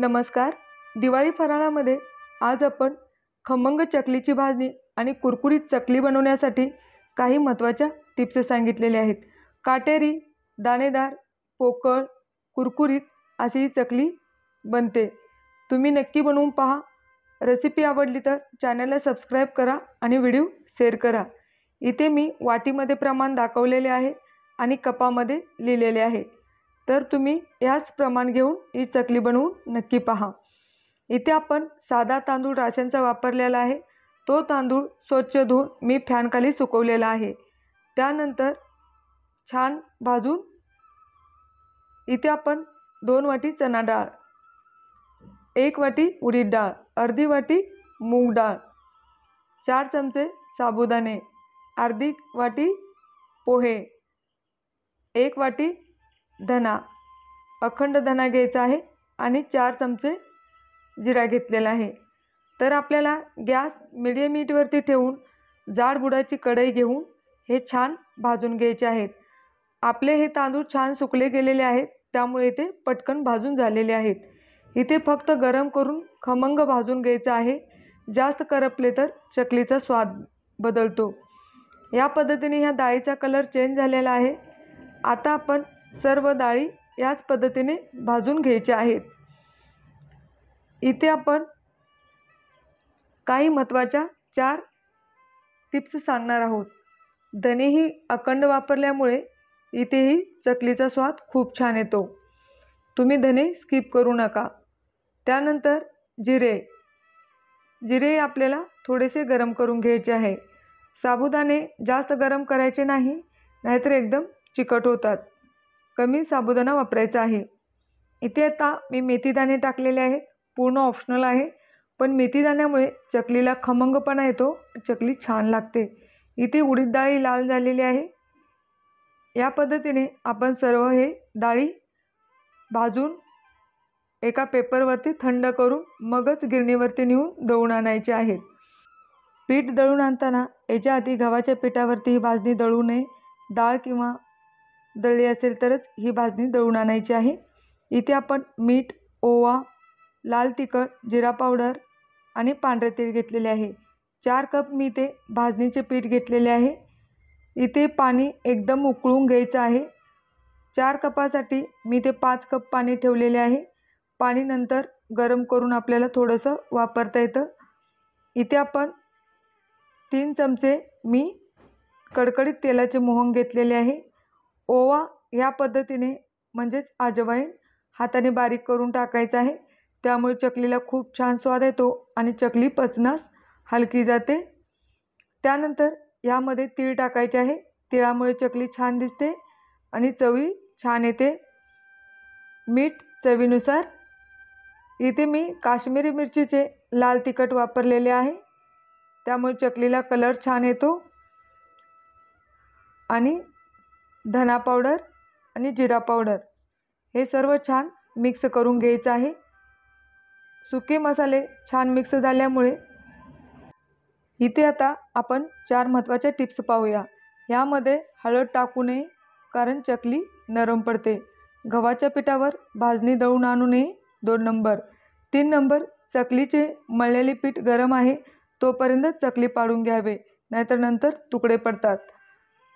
नमस्कार दिवाळी फराळामध्ये आज आपण खमंग चकलीची भाजणी आणि कुरकुरीत चकली बनवण्यासाठी काही महत्त्वाच्या टिप्स सांगितलेल्या आहेत काटेरी दाणेदार पोकळ कुरकुरीत अशी ही चकली बनते तुम्ही नक्की बनवून पहा रेसिपी आवडली तर चॅनलला सबस्क्राईब करा आणि व्हिडिओ शेअर करा इथे मी वाटीमध्ये प्रमाण दाखवलेले आहे आणि कपामध्ये लिहिलेले आहे तर तुम्ही याच प्रमाण घेऊन ही चकली बनवून नक्की पहा इथे आपण साधा तांदूळ राशनचा वापरलेला आहे तो तांदूळ स्वच्छ धुवून मी फॅनखाली सुकवलेला आहे त्यानंतर छान भाजून इथे आपण दोन वाटी चणा डाळ एक वाटी उडीद डाळ अर्धी वाटी मूग डाळ चार चमचे साबुदाणे अर्धी वाटी पोहे एक वाटी धना अखंड धना घ्यायचा आहे आणि चार चमचे जिरा घेतलेला आहे तर आपल्याला गॅस मिडियम हीटवरती ठेवून जाड बुडाची कढई घेऊन हे छान भाजून घ्यायचे आहेत आपले हे तांदूळ छान सुकले गेलेले आहेत त्यामुळे ते पटकन भाजून झालेले आहेत इथे फक्त गरम करून खमंग भाजून घ्यायचं आहे जास्त करपले तर चकलीचा स्वाद बदलतो या पद्धतीने ह्या डाळीचा कलर चेंज झालेला आहे आता आपण सर्व डाळी याच पद्धतीने भाजून घ्यायच्या आहेत इथे आपण काही महत्त्वाच्या चार टिप्स सांगणार आहोत धने अखंड वापरल्यामुळे इथेही चकलीचा स्वाद खूप छान येतो तुम्ही धने स्किप करू नका त्यानंतर जिरे जिरे आपल्याला थोडेसे गरम करून घ्यायचे आहे साबुदाणे जास्त गरम करायचे नाही नाहीतर एकदम चिकट होतात कमी साबुदाणा वापरायचा आहे इथे आता मी मेथीदाणे टाकलेले आहेत पूर्ण ऑप्शनल आहे पण मेथीदाण्यामुळे चकलीला खमंगपणा येतो चकली छान लागते इथे उडीद डाळी लाल झालेली आहे या पद्धतीने आपण सर्व हे डाळी भाजून एका पेपरवरती थंड करून मगच गिरणीवरती नेऊन दळून आणायचे आहेत पीठ दळून आणताना याच्या आधी गव्हाच्या पिठावरती ही भाजणी दळू नये डाळ किंवा दळली असेल तरच ही भाजणी दळून आणायची आहे इथे आपण मीठ ओवा लाल तिखट जिरा पावडर आणि पांढरे तेल घेतलेले आहे चार कप मी इथे भाजणीचे पीठ घेतलेले आहे इथे पाणी एकदम उकळून घ्यायचं आहे चार कपासाठी मी ते पाच कप पाणी ठेवलेले आहे पाणी नंतर गरम करून आपल्याला थोडंसं वापरता येतं इथे आपण तीन चमचे मी कडकडीत तेलाचे मोहंग घेतलेले आहे ओवा या पद्धतीने म्हणजेच अजवाईन हाताने बारीक करून टाकायचं आहे त्यामुळे चकलीला खूप छान स्वाद येतो आणि चकली पचनास हलकी जाते त्यानंतर यामध्ये तीळ टाकायचे आहे तिळामुळे चकली छान दिसते आणि चवी छान येते मीठ चवीनुसार इथे मी काश्मीरी मिरचीचे लाल तिखट वापरलेले आहे त्यामुळे चकलीला कलर छान येतो आणि धना पावडर आणि जिरा पावडर हे सर्व छान मिक्स करून घ्यायचं आहे सुके मसाले छान मिक्स झाल्यामुळे इथे आता आपण चार महत्त्वाच्या टिप्स पाहूया ह्यामध्ये हळद टाकू नये कारण चकली नरम पडते गव्हाच्या पिठावर भाजणी दळून आणू नये दोन नंबर तीन नंबर चकलीचे मळलेले पीठ गरम आहे तोपर्यंत चकली पाडून घ्यावे नाहीतर नंतर तुकडे पडतात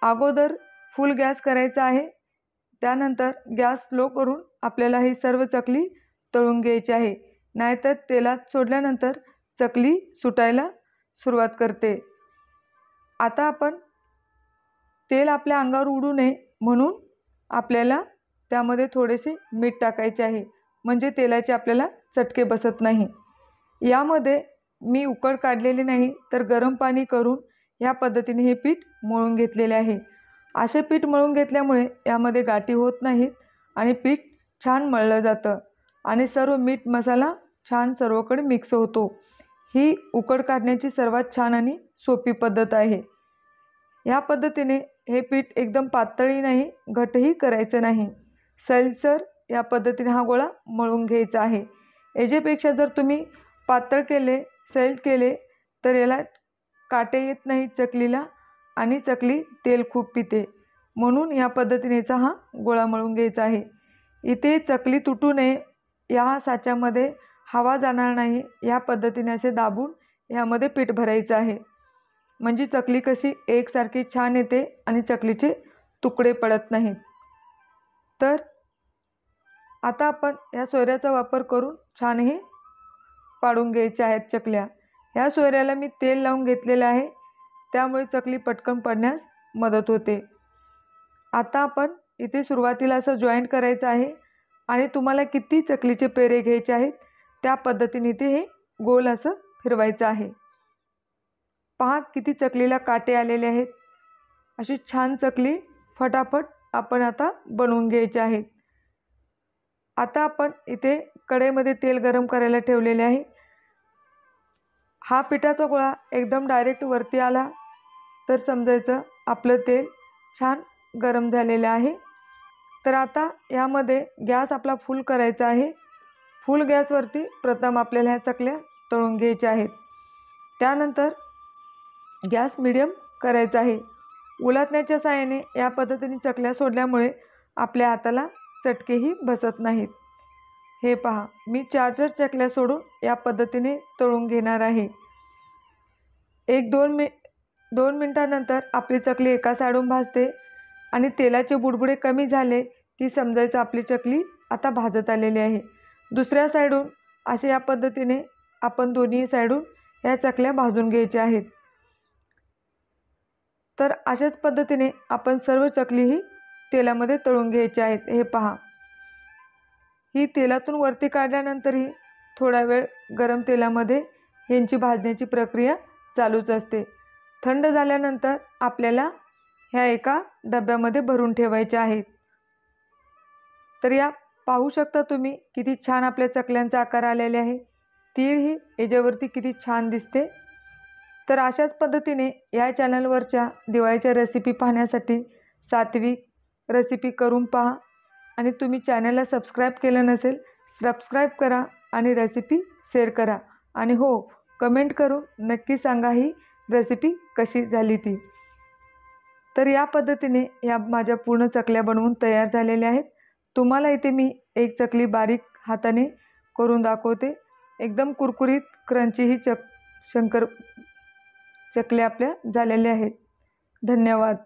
अगोदर फुल गॅस करायचा आहे त्यानंतर गॅस स्लो करून आपल्याला ही सर्व चकली तळून घ्यायची आहे नाहीतर तेलात सोडल्यानंतर चकली सुटायला सुरुवात करते आता आपण तेल आपल्या अंगावर उडू नये म्हणून आपल्याला त्यामध्ये थोडेसे मीठ टाकायचे आहे म्हणजे तेलाचे आपल्याला चटके बसत नाही यामध्ये मी उकड काढलेली नाही तर गरम पाणी करून ह्या पद्धतीने हे पीठ मळून घेतलेले आहे असे पीठ मळून घेतल्यामुळे यामध्ये गाठी होत नाहीत आणि पीठ छान मळलं जातं आणि सर्व मीठ मसाला छान सर्वकडे मिक्स होतो ही उकड काढण्याची सर्वात छान आणि सोपी पद्धत आहे ह्या पद्धतीने हे पीठ एकदम पातळी नाही घटही करायचं नाही सैलसर या पद्धतीने हा गोळा मळून घ्यायचा आहे याच्यापेक्षा जर तुम्ही पातळ केले सैल केले तर याला काटे येत नाही चकलीला आणि चकली तेल खूप पिते म्हणून या पद्धतीनेचा हा गोळा मळून घ्यायचा आहे इथे चकली तुटू नये या साच्यामध्ये हवा जाणार नाही या पद्धतीने असे दाबून ह्यामध्ये पीठ भरायचं आहे म्हणजे चकली कशी एकसारखी छान येते आणि चकलीचे तुकडे पडत नाहीत तर आता आपण या सोयऱ्याचा वापर करून छानही पाडून घ्यायचे आहेत चकल्या या सोयऱ्याला मी तेल लावून घेतलेलं आहे त्यामुळे चकली पटकन पडण्यास मदत होते आता आपण इथे सुरुवातीला असं जॉईंट करायचं आहे आणि तुम्हाला किती चकलीचे पेरे घ्यायचे आहेत त्या पद्धतीने इथे हे गोल असं फिरवायचं आहे पहा किती चकलीला काटे आलेले आहेत अशी छान चकली फटाफट आपण आता बनवून घ्यायची आहेत आता आपण इथे कढईमध्ये तेल गरम करायला ठेवलेले आहे हा पिठाचा गोळा एकदम डायरेक्ट वरती आला तर समजायचं आपलं तेल छान गरम झालेलं आहे तर आता यामध्ये गॅस आपला फुल करायचा आहे फुल गॅसवरती प्रथम आपल्याला ह्या चकल्या तळून घ्यायच्या आहेत त्यानंतर गॅस मिडियम करायचा आहे उलटण्याच्या साहाय्याने या पद्धतीने चकल्या सोडल्यामुळे आपल्या हाताला चटकेही बसत नाहीत हे पहा मी चार चार चकल्या सोडून या पद्धतीने तळून घेणार आहे एक दोन मि दोन मिनटानंतर आपली चकली एका साडून भाजते आणि तेलाचे बुडबुडे कमी झाले की समजायचं आपली चकली आता भाजत आलेली आहे दुसऱ्या साईडून अशा या पद्धतीने आपण दोन्ही साईडून या चकल्या भाजून घ्यायच्या आहेत तर अशाच पद्धतीने आपण सर्व चकलीही तेलामध्ये तळून घ्यायच्या आहेत हे पहा ही तेलातून वरती काढल्यानंतरही थोडा वेळ गरम तेलामध्ये यांची भाजण्याची प्रक्रिया चालूच असते थंड झाल्यानंतर आपल्याला ह्या एका डब्यामध्ये भरून ठेवायच्या आहेत तर या पाहू शकता तुम्ही किती छान आपल्या चकल्यांचा आकार आलेले आहे ती ही याच्यावरती किती छान दिसते तर अशाच पद्धतीने या चॅनलवरच्या दिवाळीच्या रेसिपी पाहण्यासाठी सात्विक रेसिपी करून पहा आणि तुम्ही चॅनलला सबस्क्राईब केलं नसेल सबस्क्राईब करा आणि रेसिपी शेअर करा आणि हो कमेंट करून नक्की सांगा ही रेसिपी कशी झाली ती तर या पद्धतीने या माझ्या पूर्ण चकल्या बनवून तयार झालेल्या आहेत तुम्हाला इथे मी एक चकली बारीक हाताने करून दाखवते एकदम कुरकुरीत क्रंची ही चक शंकर चकल्या आपल्या झालेल्या आहेत धन्यवाद